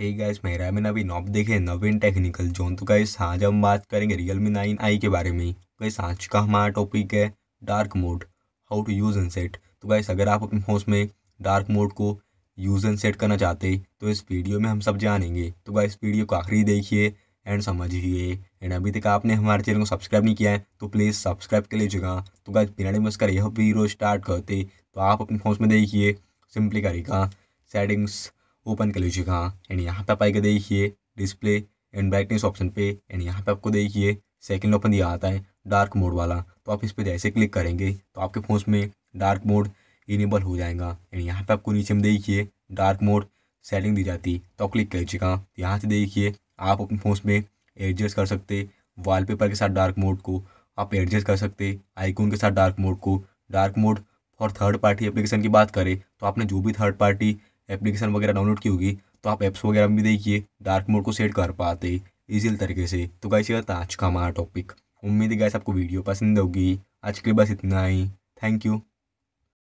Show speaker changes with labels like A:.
A: hey guys मेरा मैंने अभी नॉब देखे नवीन टेक्निकल जोन तो गाइस आज हम बात करेंगे रियल मी नाइन आई के बारे में गाइस तो आज का हमारा टॉपिक है dark mode how to use and set तो गाइस अगर आप अपने फोन में डार्क मोड को यूज़ एंड सेट करना चाहते तो इस वीडियो में हम सब जानेंगे तो गाइस वीडियो को आखिरी देखिए एंड समझिए एंड अभी तक आपने हमारे चैनल को सब्सक्राइब नहीं किया है तो प्लीज़ सब्सक्राइब कर लीजिएगा तो गाइस बिना नमस्कार यह वीडियो स्टार्ट करते तो आप अपने फोन में देखिए सिंपली करेगा सेटिंग्स ओपन कर लीजिएगा एंड यहाँ पे आप आएगा देखिए डिस्प्ले एंड ब्राइटनेस ऑप्शन पे एंड यहाँ पे आपको देखिए सेकंड ऑप्शन दिया आता है डार्क मोड वाला तो आप इस पर जैसे क्लिक करेंगे तो आपके फ़ोन में डार्क मोड इनेबल हो जाएगा एंड यहाँ पे आपको नीचे में देखिए डार्क मोड सेटिंग दी जाती तो आप क्लिक कर लीजिएगा तो यहाँ से देखिए आप अपने फ़ोन में एडजस्ट कर सकते वाल के साथ डार्क मोड को आप एडजस्ट कर सकते आइकून के साथ डार्क मोड को डार्क मोड और थर्ड पार्टी एप्लीकेशन की बात करें तो आपने जो भी थर्ड पार्टी एप्लीकेशन वगैरह डाउनलोड की होगी तो आप ऐप्स वगैरह भी देखिए डार्क मोड को सेट कर पाते ईजिल तरीके से तो गाइस ये था आज का हमारा टॉपिक उम्मीद है गाइस आपको वीडियो पसंद होगी आज के लिए बस इतना ही थैंक यू